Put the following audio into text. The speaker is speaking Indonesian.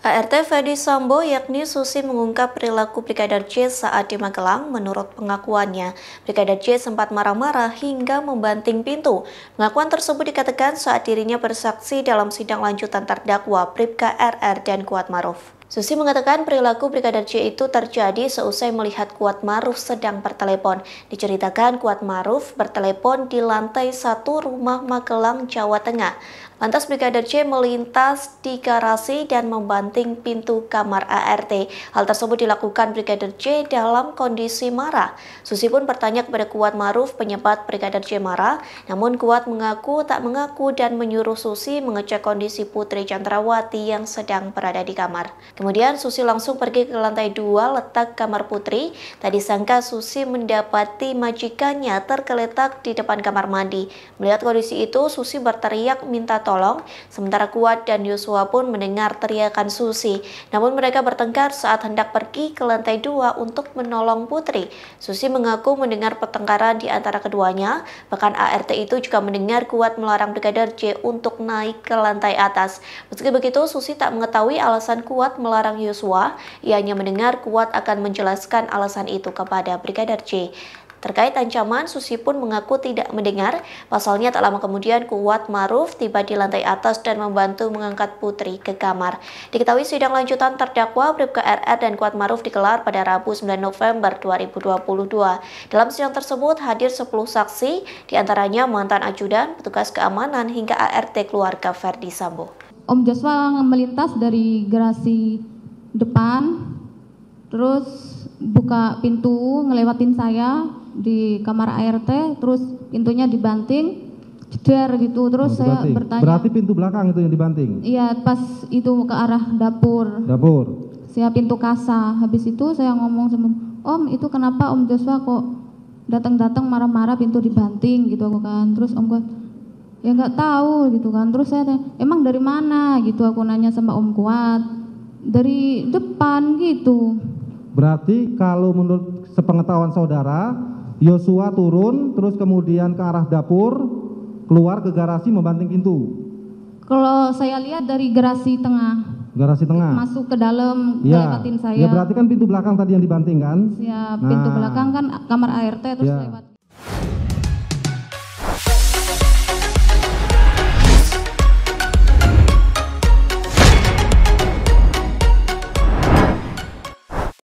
ART Fedi Sambo yakni Susi mengungkap perilaku Brigadir J saat di Magelang menurut pengakuannya. Brigadir J sempat marah-marah hingga membanting pintu. Pengakuan tersebut dikatakan saat dirinya bersaksi dalam sidang lanjutan terdakwa Pripka RR dan Kuat Maruf. Susi mengatakan perilaku Brigadir J itu terjadi seusai melihat Kuat Maruf sedang bertelepon. Diceritakan Kuat Maruf bertelepon di lantai satu rumah Magelang, Jawa Tengah. Lantas Brigadir C melintas di garasi dan membanting pintu kamar ART. Hal tersebut dilakukan Brigadir C dalam kondisi marah. Susi pun bertanya kepada Kuat Maruf penyebab Brigadir C marah, namun Kuat mengaku tak mengaku dan menyuruh Susi mengecek kondisi Putri Chandrawati yang sedang berada di kamar. Kemudian Susi langsung pergi ke lantai dua letak kamar Putri. Tadi sangka Susi mendapati majikannya tergeletak di depan kamar mandi. Melihat kondisi itu, Susi berteriak minta tolong tolong, sementara Kuat dan Yosua pun mendengar teriakan Susi. Namun mereka bertengkar saat hendak pergi ke lantai dua untuk menolong Putri. Susi mengaku mendengar pertengkaran di antara keduanya, bahkan ART itu juga mendengar Kuat melarang Brigadir J untuk naik ke lantai atas. Meski begitu, Susi tak mengetahui alasan Kuat melarang Yosua, ia hanya mendengar Kuat akan menjelaskan alasan itu kepada Brigadir J. Terkait ancaman, Susi pun mengaku tidak mendengar. Pasalnya tak lama kemudian Kuat Maruf tiba di lantai atas dan membantu mengangkat Putri ke kamar. Diketahui sidang lanjutan terdakwa Bribka RR dan Kuat Maruf dikelar pada Rabu 9 November 2022. Dalam sidang tersebut hadir 10 saksi, diantaranya mantan ajudan, petugas keamanan, hingga ART keluarga Verdi Sambo. Om Joshua melintas dari gerasi depan terus buka pintu ngelewatin saya di kamar art terus pintunya dibanting jeder gitu oh, terus oh, saya bertanya berarti pintu belakang itu yang dibanting iya pas itu ke arah dapur dapur saya pintu kasa habis itu saya ngomong sama om itu kenapa om Joshua kok datang-datang marah-marah pintu dibanting gitu aku kan terus om kuat ya nggak tahu gitu kan terus saya tanya, emang dari mana gitu aku nanya sama om kuat dari depan gitu berarti kalau menurut sepengetahuan saudara Yosua turun terus kemudian ke arah dapur keluar ke garasi membanting pintu kalau saya lihat dari garasi tengah garasi tengah masuk ke dalam ya. lewatin saya ya berarti kan pintu belakang tadi yang dibanting kan ya pintu nah. belakang kan kamar ART terus ya. lewat